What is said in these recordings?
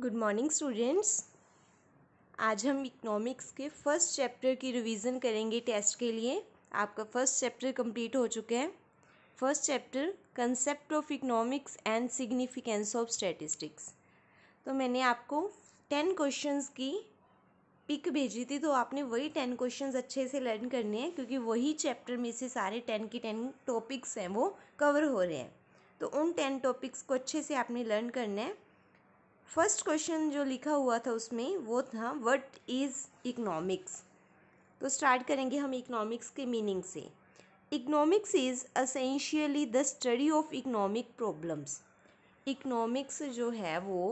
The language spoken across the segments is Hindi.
गुड मॉर्निंग स्टूडेंट्स आज हम इकोनॉमिक्स के फर्स्ट चैप्टर की रिवीजन करेंगे टेस्ट के लिए आपका फर्स्ट चैप्टर कंप्लीट हो चुका है first chapter concept of economics and significance of statistics तो मैंने आपको टेन क्वेश्चंस की पिक भेजी थी तो आपने वही टेन क्वेश्चंस अच्छे से लर्न करने हैं क्योंकि वही चैप्टर में से सारे टेन के टेन टॉपिक्स हैं वो कवर हो रहे हैं तो उन टेन टॉपिक्स को अच्छे से आपने लर्न करना है फर्स्ट क्वेश्चन जो लिखा हुआ था उसमें वो था व्हाट इज़ इकोनॉमिक्स तो स्टार्ट करेंगे हम इकोनॉमिक्स के मीनिंग से economics is essentially the study of economic problems economics जो है वो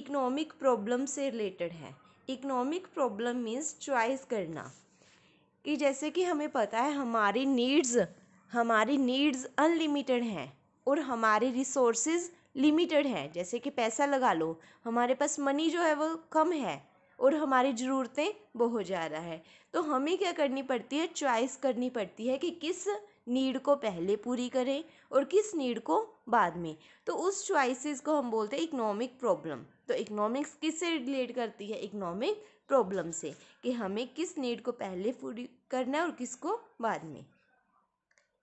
इकोनॉमिक प्रॉब्लम से रिलेटेड है इकोनॉमिक प्रॉब्लम मीन्स चॉइस करना कि जैसे कि हमें पता है हमारी नीड्स हमारी नीड्स अनलिमिटेड हैं और हमारे रिसोर्सेज लिमिटेड है जैसे कि पैसा लगा लो हमारे पास मनी जो है वो कम है और हमारी ज़रूरतें बहुत ज़्यादा जा रहा है तो हमें क्या करनी पड़ती है चॉइस करनी पड़ती है कि किस नीड को पहले पूरी करें और किस नीड को बाद में तो उस चॉइसेस को हम बोलते हैं इकोनॉमिक प्रॉब्लम तो इकोनॉमिक्स किससे रिलेट करती है इकोनॉमिक प्रॉब्लम से कि हमें किस नीड को पहले पूरी करना है और किसको बाद में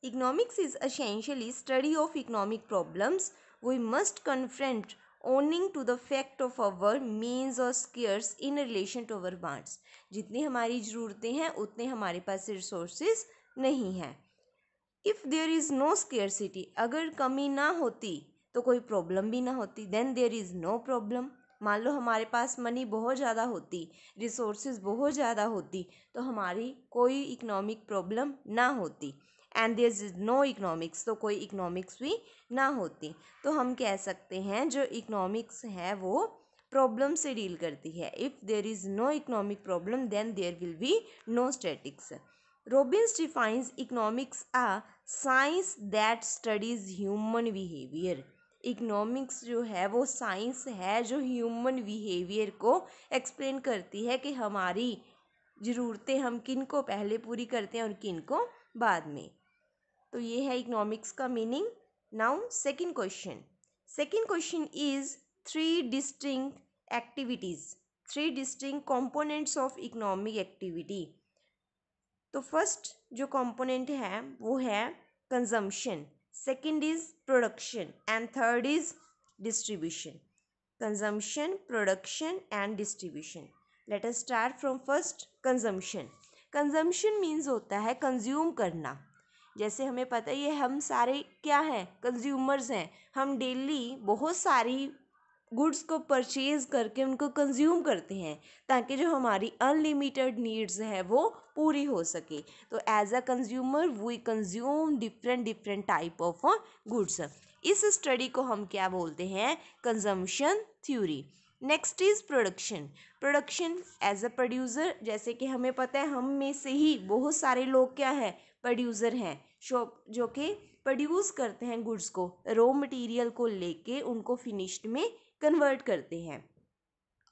economics is essentially study of economic problems we must confront owing to the fact of our means are scarce in relation to our wants जितनी हमारी ज़रूरतें हैं उतने हमारे पास रिसोर्सेज नहीं हैं if there is no city अगर कमी ना होती तो कोई प्रॉब्लम भी ना होती then there is no problem मान लो हमारे पास मनी बहुत ज़्यादा होती रिसोर्सेज बहुत ज़्यादा होती तो हमारी कोई इकनॉमिक प्रॉब्लम ना होती and there is no economics तो कोई इकनॉमिक्स भी ना होती तो हम कह सकते हैं जो इकनॉमिक्स है वो प्रॉब्लम से डील करती है if there is no economic problem then there will be no statics Robbins defines economics a science that studies human behaviour economics जो है वो साइंस है जो ह्यूमन बिहेवियर को एक्सप्लेन करती है कि हमारी ज़रूरतें हम किन को पहले पूरी करते हैं और किन को बाद में तो ये है इकोनॉमिक्स का meaning now second question second question is three distinct activities three distinct components of economic activity तो फर्स्ट जो कंपोनेंट है वो है consumption second is production and third is distribution consumption production and distribution let us start from first consumption consumption means होता है कंज्यूम करना जैसे हमें पता ही है हम सारे क्या हैं कंज़्यूमर्स हैं हम डेली बहुत सारी गुड्स को परचेज़ करके उनको कंज्यूम करते हैं ताकि जो हमारी अनलिमिटेड नीड्स हैं वो पूरी हो सके तो as a consumer we consume different different type of goods इस स्टडी को हम क्या बोलते हैं consumption theory next is production production as a producer जैसे कि हमें पता है हम में से ही बहुत सारे लोग क्या हैं प्रोड्यूसर हैं शॉप जो कि प्रोड्यूस करते हैं गुड्स को रॉ मटेरियल को लेके उनको फिनिश्ड में कन्वर्ट करते हैं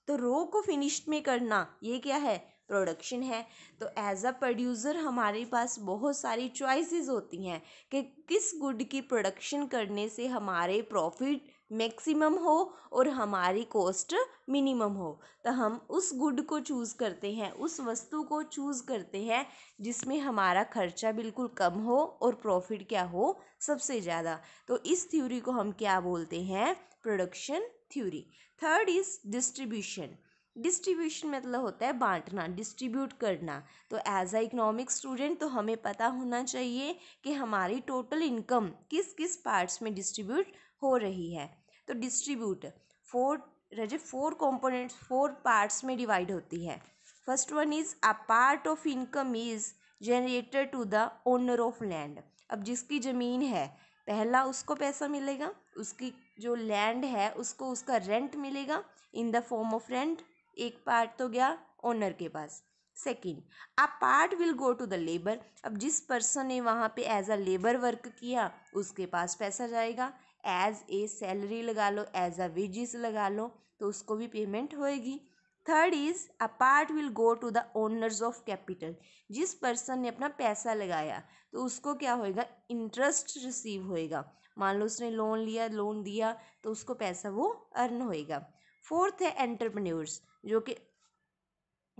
तो रॉ को फिनिश्ड में करना ये क्या है प्रोडक्शन है तो एज अ प्रोड्यूसर हमारे पास बहुत सारी चॉइसेस होती हैं कि किस गुड की प्रोडक्शन करने से हमारे प्रॉफिट मैक्सिमम हो और हमारी कॉस्ट मिनिमम हो तो हम उस गुड को चूज़ करते हैं उस वस्तु को चूज़ करते हैं जिसमें हमारा खर्चा बिल्कुल कम हो और प्रॉफिट क्या हो सबसे ज़्यादा तो इस थ्योरी को हम क्या बोलते हैं production theory third is distribution distribution मतलब होता है बांटना डिस्ट्रीब्यूट करना तो एज अ इकोनॉमिक स्टूडेंट तो हमें पता होना चाहिए कि हमारी टोटल इनकम किस किस पार्ट्स में डिस्ट्रीब्यूट हो रही है तो डिस्ट्रीब्यूट फोर रजे फोर कंपोनेंट्स फोर पार्ट्स में डिवाइड होती है first one is a part of income is generated to the owner of land अब जिसकी ज़मीन है पहला उसको पैसा मिलेगा उसकी जो लैंड है उसको उसका रेंट मिलेगा in the form of rent एक पार्ट तो गया ओनर के पास second a part will go to the labour अब जिस पर्सन ने वहाँ पे एज अ लेबर वर्क किया उसके पास पैसा जाएगा एज़ ए सैलरी लगा लो एज़ अ वेजिस लगा लो तो उसको भी पेमेंट होएगी third is a part will go to the owners of capital जिस पर्सन ने अपना पैसा लगाया तो उसको क्या होएगा इंटरेस्ट रिसीव होएगा मान लो उसने लोन लिया लोन दिया तो उसको पैसा वो अर्न होएगा फोर्थ है एंटरप्रेन्योर्स जो कि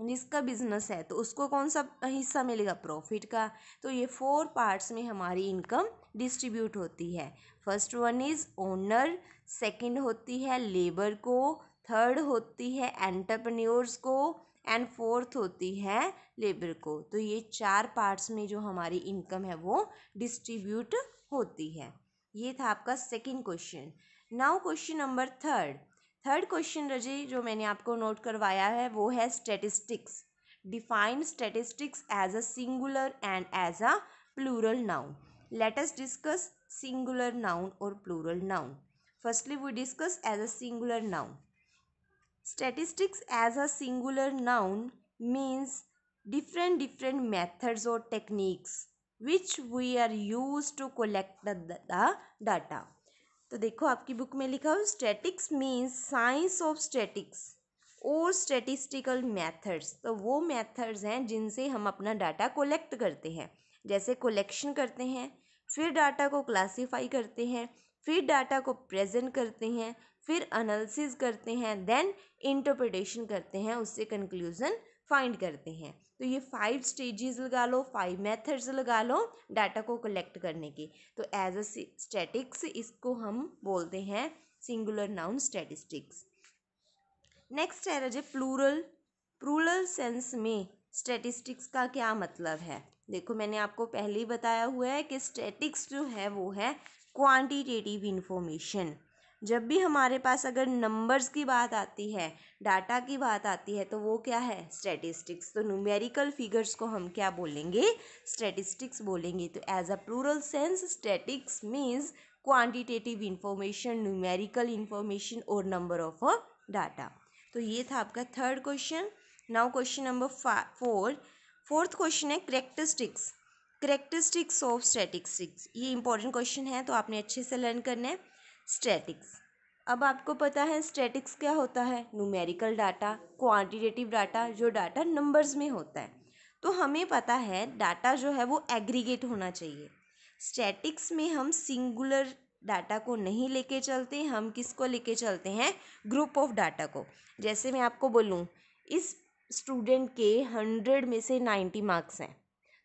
जिसका बिज़नेस है तो उसको कौन सा हिस्सा मिलेगा प्रॉफ़िट का तो ये फोर पार्ट्स में हमारी इनकम डिस्ट्रीब्यूट होती है first one is owner second होती है लेबर को थर्ड होती है एंटरप्रेन्योर्स को एंड फोर्थ होती है लेबर को तो ये चार पार्ट्स में जो हमारी इनकम है वो डिस्ट्रीब्यूट होती है ये था आपका second question now question number third third question रजे जो मैंने आपको नोट करवाया है वो है statistics define statistics as a singular and as a plural noun latest discuss singular noun और plural noun firstly we discuss as a singular noun statistics as a singular noun means different different methods और techniques which we are use to collect the data तो देखो आपकी बुक में लिखा हो statics means science of statics और स्टैटिस्टिकल मेथड्स तो वो मेथड्स हैं जिनसे हम अपना डाटा कोलेक्ट करते हैं जैसे कोलेक्शन करते हैं फिर डाटा को क्लासीफाई करते हैं फिर डाटा को प्रेजेंट करते हैं फिर एनालिसिस करते हैं देन इंटरप्रिटेशन करते हैं उससे कंक्लूज़न फाइंड करते हैं तो ये फाइव स्टेजेस लगा लो फाइव मेथड्स लगा लो डाटा को कलेक्ट करने के तो एज अ स्टैटिक्स इसको हम बोलते हैं सिंगुलर नाउन स्टैटिस्टिक्स नेक्स्ट है राजे प्लूरल प्लूरल सेंस में स्टैटिस्टिक्स का क्या मतलब है देखो मैंने आपको पहले ही बताया हुआ है कि स्टैटिक्स जो है वो है क्वांटिटेटिव इन्फॉर्मेशन जब भी हमारे पास अगर नंबर्स की बात आती है डाटा की बात आती है तो वो क्या है स्टैटिस्टिक्स तो न्यूमेरिकल फिगर्स को हम क्या बोलेंगे स्टैटिस्टिक्स बोलेंगे तो as a plural sense statics means quantitative information numerical information और नंबर ऑफ अ डाटा तो ये था आपका third question now question number four fourth question है करेक्टरिस्टिक्स करेक्टरिस्टिक्स ऑफ स्टैटिस्टिक्स ये इंपॉर्टेंट क्वेश्चन है तो आपने अच्छे से लर्न करना है स्टैटिक्स अब आपको पता है स्टैटिक्स क्या होता है न्यूमेरिकल डाटा क्वांटिटेटिव डाटा जो डाटा नंबर्स में होता है तो हमें पता है डाटा जो है वो एग्रीगेट होना चाहिए स्टैटिक्स में हम सिंगुलर डाटा को नहीं लेके चलते हम किसको लेके चलते हैं ग्रुप ऑफ डाटा को जैसे मैं आपको बोलूँ इस स्टूडेंट के हंड्रेड में से नाइन्टी मार्क्स हैं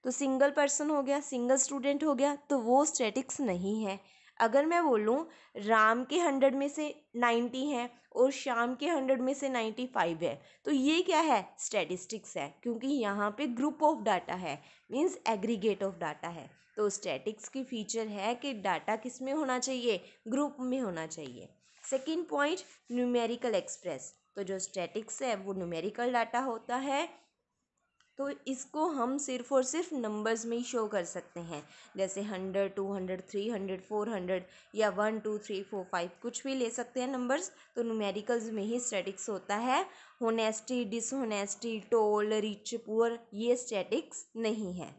तो सिंगल पर्सन हो गया सिंगल स्टूडेंट हो गया तो वो स्टैटिक्स नहीं है अगर मैं बोलूँ राम के हंड्रेड में से नाइन्टी हैं और शाम के हंड्रेड में से नाइन्टी फाइव है तो ये क्या है स्टैटिस्टिक्स है क्योंकि यहाँ पे ग्रुप ऑफ डाटा है मीन्स एग्रीगेट ऑफ डाटा है तो स्टैटिक्स की फीचर है कि डाटा किस में होना चाहिए ग्रुप में होना चाहिए सेकेंड पॉइंट न्यूमेरिकल एक्सप्रेस तो जो स्टैटिक्स है वो न्यूमेरिकल डाटा होता है तो इसको हम सिर्फ़ और सिर्फ नंबर्स में ही शो कर सकते हैं जैसे hundred two hundred three hundred four hundred या one two three four five कुछ भी ले सकते हैं नंबर्स तो न्यूमेरिकल्स में ही स्टैटिक्स होता है honesty dishonesty tall rich poor ये स्टैटिक्स नहीं है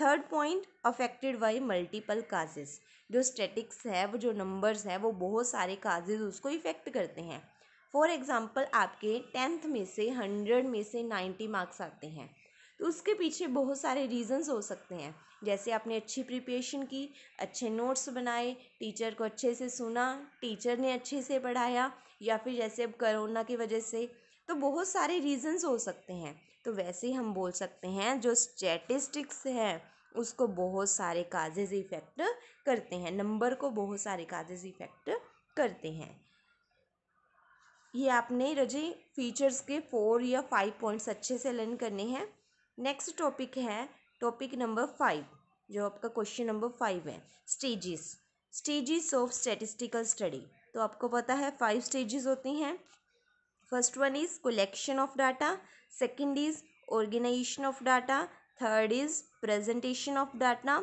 third point affected by multiple causes जो स्टैटिक्स है वो जो नंबर्स है वो बहुत सारे काजेज़ उसको इफ़ेक्ट करते हैं फॉर एग्ज़ाम्पल आपके टेंथ में से हंड्रेड में से नाइन्टी मार्क्स आते हैं तो उसके पीछे बहुत सारे रीज़न्स हो सकते हैं जैसे आपने अच्छी प्रिपरेशन की अच्छे नोट्स बनाए टीचर को अच्छे से सुना टीचर ने अच्छे से पढ़ाया या फिर जैसे अब करोना की वजह से तो बहुत सारे रीज़न्स हो सकते हैं तो वैसे ही हम बोल सकते हैं जो स्टैटिस्टिक्स हैं उसको बहुत सारे काजेज इफ़ेक्ट करते हैं नंबर को बहुत सारे काजेज इफ़ेक्ट करते हैं ये आपने रजे फीचर्स के फोर या फाइव पॉइंट्स अच्छे से लर्न करने हैं नेक्स्ट टॉपिक है टॉपिक नंबर फाइव जो आपका क्वेश्चन नंबर फाइव है stages stages of statistical study तो आपको पता है फाइव स्टेजेस होती हैं first one is collection of data second is organisation of data third is presentation of data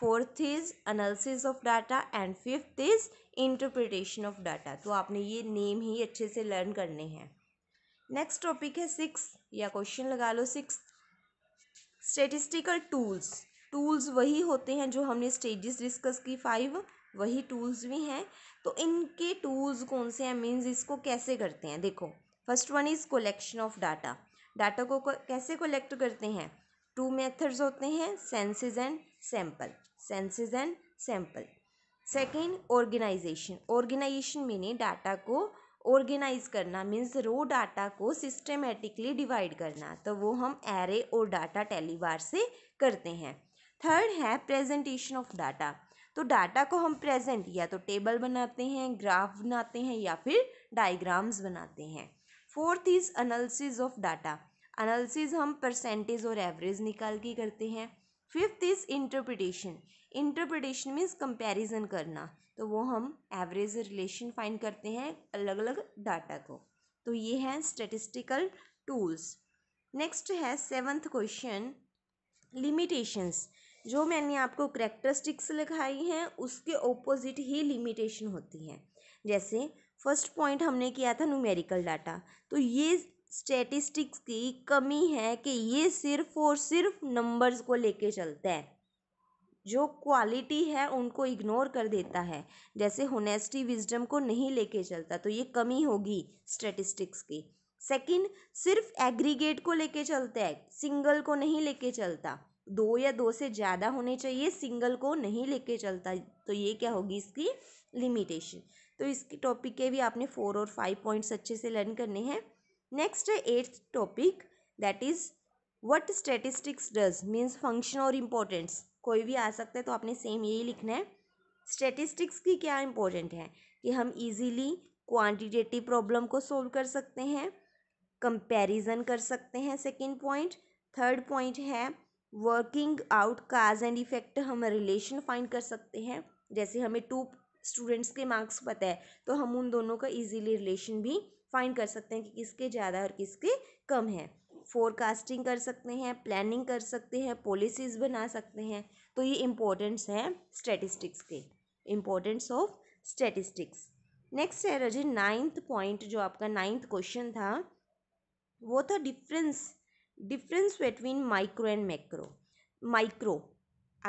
fourth is analysis of data and fifth is interpretation of data तो आपने ये नेम ही अच्छे से लर्न करने हैं नेक्स्ट टॉपिक है सिक्स या क्वेश्चन लगा लो सिक्स स्टेटिस्टिकल टूल्स टूल्स वही होते हैं जो हमने स्टेजेस डिस्कस की फाइव वही टूल्स भी हैं तो इनके टूल्स कौन से हैं मीन्स इसको कैसे करते हैं देखो first one is collection of data data को कैसे कलेक्ट करते हैं टू मेथड्स होते हैं census and sample census and sample second organisation organisation means data को ऑर्गेनाइज करना मीन्स रो डाटा को सिस्टमेटिकली डिवाइड करना तो वो हम एरे और डाटा टेलीवार से करते हैं थर्ड है प्रेजेंटेशन ऑफ डाटा तो डाटा को हम प्रेजेंट या तो टेबल बनाते हैं ग्राफ बनाते हैं या फिर डायग्राम्स बनाते हैं fourth is analysis of data analysis हम परसेंटेज और एवरेज निकाल के करते हैं fifth is interpretation interpretation means comparison करना तो वो हम एवरेज रिलेशन फाइंड करते हैं अलग अलग डाटा को तो ये हैं स्टेटिस्टिकल टूल्स नेक्स्ट है सेवन्थ क्वेश्चन लिमिटेशंस जो मैंने आपको करेक्टरिस्टिक्स लिखाई हैं उसके ओपोजिट ही लिमिटेशन होती हैं जैसे फर्स्ट पॉइंट हमने किया था न्यूमेरिकल डाटा तो ये स्टेटिस्टिक्स की कमी है कि ये सिर्फ और सिर्फ नंबर्स को लेके चलता है जो क्वालिटी है उनको इग्नोर कर देता है जैसे होनेस्टी विजडम को नहीं लेके चलता तो ये कमी होगी स्टेटिस्टिक्स की सेकंड सिर्फ एग्रीगेट को लेके चलता है सिंगल को नहीं लेके चलता दो या दो से ज़्यादा होने चाहिए सिंगल को नहीं लेके चलता तो ये क्या होगी इसकी लिमिटेशन तो इसके टॉपिक के भी आपने फोर और फाइव पॉइंट्स अच्छे से लर्न करने हैं नेक्स्ट है eighth topic that is what statistics does means function और इम्पोर्टेंस कोई भी आ सकता है तो आपने सेम यही लिखना है स्टेटिस्टिक्स की क्या इंपॉर्टेंट है कि हम इजीली क्वांटिटेटिव प्रॉब्लम को सोल्व कर सकते हैं कंपैरिजन कर सकते हैं सेकंड पॉइंट थर्ड पॉइंट है working out cause and effect हम रिलेशन फाइंड कर सकते हैं जैसे हमें टू स्टूडेंट्स के मार्क्स पता है तो हम उन दोनों का इजीली रिलेशन भी फाइंड कर सकते हैं कि किसके ज़्यादा और किसके कम है फोरकास्टिंग कर सकते हैं प्लानिंग कर सकते हैं पॉलिसीज़ बना सकते हैं तो ये इम्पोर्टेंस है स्टेटिस्टिक्स के इम्पोर्टेंस ऑफ स्टेटिस्टिक्स नेक्स्ट है रजन नाइन्थ पॉइंट जो आपका नाइन्थ क्वेश्चन था वो था difference difference between micro and macro micro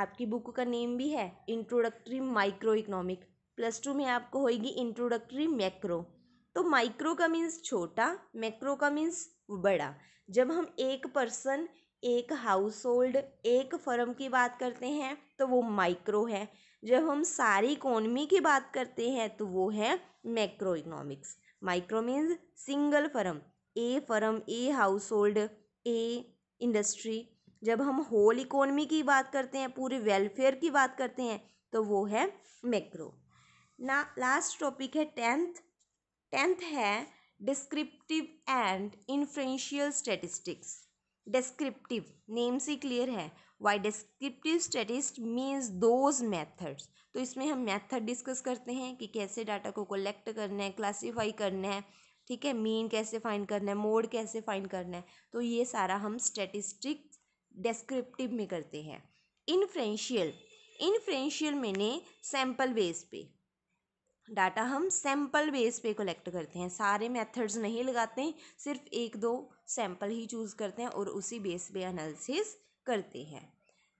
आपकी बुक का नेम भी है introductory micro economic plus two में आपको होगी इंट्रोडक्टरी मैक्रो तो माइक्रो का मीन्स छोटा मैक्रो का मीन्स बड़ा जब हम एक पर्सन एक हाउस होल्ड एक फर्म की बात करते हैं तो वो माइक्रो है जब हम सारी इकोनॉमी की बात करते हैं तो वो है macro economics micro means single firm a firm a household a industry जब हम होल इकोनॉमी की बात करते हैं पूरे वेलफेयर की बात करते हैं तो वो है मैक्रो ना लास्ट टॉपिक है टेंथ टेंथ है descriptive and inferential statistics descriptive name से क्लियर है why descriptive statist means those methods तो इसमें हम मैथड डिस्कस करते हैं कि कैसे डाटा को कलेक्ट करना है क्लासीफाई करना है ठीक है मीन कैसे फाइंड करना है मोड कैसे फाइंड करना है तो ये सारा हम स्टेटिस्टिक्स डिस्क्रिप्टिव में करते हैं इन्फ्रेंशियल इन्फ्रेंशियल मैंने सैम्पल बेस पे डाटा हम सैम्पल बेस पे कलेक्ट करते हैं सारे मेथड्स नहीं लगाते सिर्फ एक दो सैम्पल ही चूज़ करते हैं और उसी बेस पे एनालिसिस करते हैं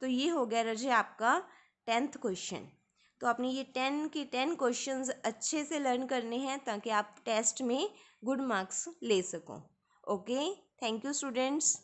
तो ये हो गया रजे आपका टेंथ क्वेश्चन तो आपने ये टेन के टेन क्वेश्चंस अच्छे से लर्न करने हैं ताकि आप टेस्ट में गुड मार्क्स ले सको ओके थैंक यू स्टूडेंट्स